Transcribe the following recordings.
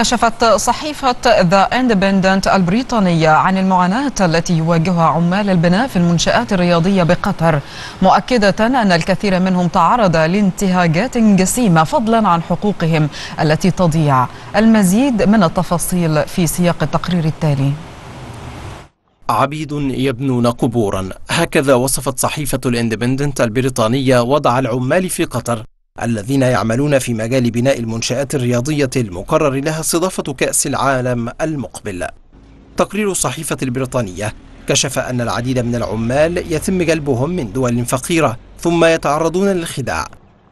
كشفت صحيفة ذا اندبندنت البريطانية عن المعاناة التي يواجهها عمال البناء في المنشآت الرياضية بقطر مؤكدة أن الكثير منهم تعرض لانتهاكات جسيمة فضلا عن حقوقهم التي تضيع المزيد من التفاصيل في سياق التقرير التالي عبيد يبنون قبورا هكذا وصفت صحيفة الاندبندنت البريطانية وضع العمال في قطر الذين يعملون في مجال بناء المنشآت الرياضية المقرر لها استضافة كأس العالم المقبل تقرير الصحيفة البريطانية كشف أن العديد من العمال يتم جلبهم من دول فقيرة ثم يتعرضون للخداع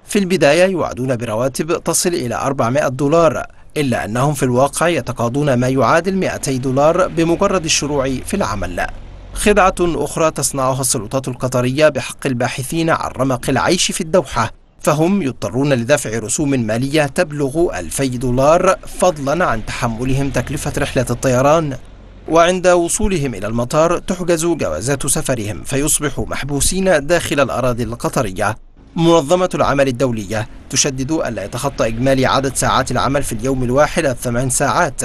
في البداية يوعدون برواتب تصل إلى 400 دولار إلا أنهم في الواقع يتقاضون ما يعادل 200 دولار بمجرد الشروع في العمل خدعة أخرى تصنعها السلطات القطرية بحق الباحثين عن رمق العيش في الدوحة فهم يضطرون لدفع رسوم مالية تبلغ 2000 دولار فضلا عن تحملهم تكلفة رحلة الطيران وعند وصولهم إلى المطار تحجز جوازات سفرهم فيصبحوا محبوسين داخل الأراضي القطرية منظمة العمل الدولية تشدد ألا يتخطى إجمالي عدد ساعات العمل في اليوم الواحد الثمان ساعات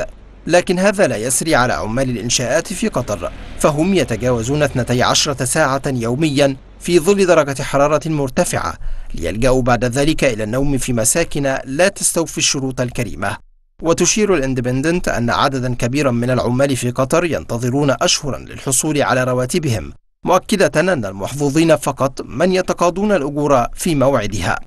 لكن هذا لا يسري على عمال الإنشاءات في قطر فهم يتجاوزون 12 ساعة يوميا في ظل درجة حرارة مرتفعة ليلجأوا بعد ذلك إلى النوم في مساكن لا تستوفي الشروط الكريمة وتشير الاندبندنت أن عددا كبيرا من العمال في قطر ينتظرون أشهرا للحصول على رواتبهم مؤكدة أن المحظوظين فقط من يتقاضون الأجور في موعدها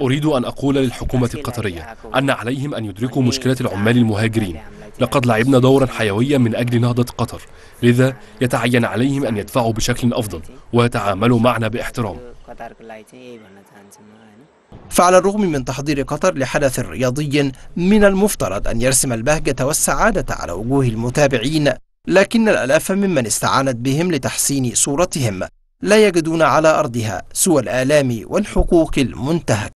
أريد أن أقول للحكومة القطرية أن عليهم أن يدركوا مشكلة العمال المهاجرين لقد لعبنا دورا حيويا من أجل نهضة قطر لذا يتعين عليهم أن يدفعوا بشكل أفضل ويتعاملوا معنا باحترام فعلى الرغم من تحضير قطر لحدث رياضي من المفترض أن يرسم البهجة والسعادة على وجوه المتابعين لكن الألاف ممن استعانت بهم لتحسين صورتهم لا يجدون على أرضها سوى الآلام والحقوق المنتهكة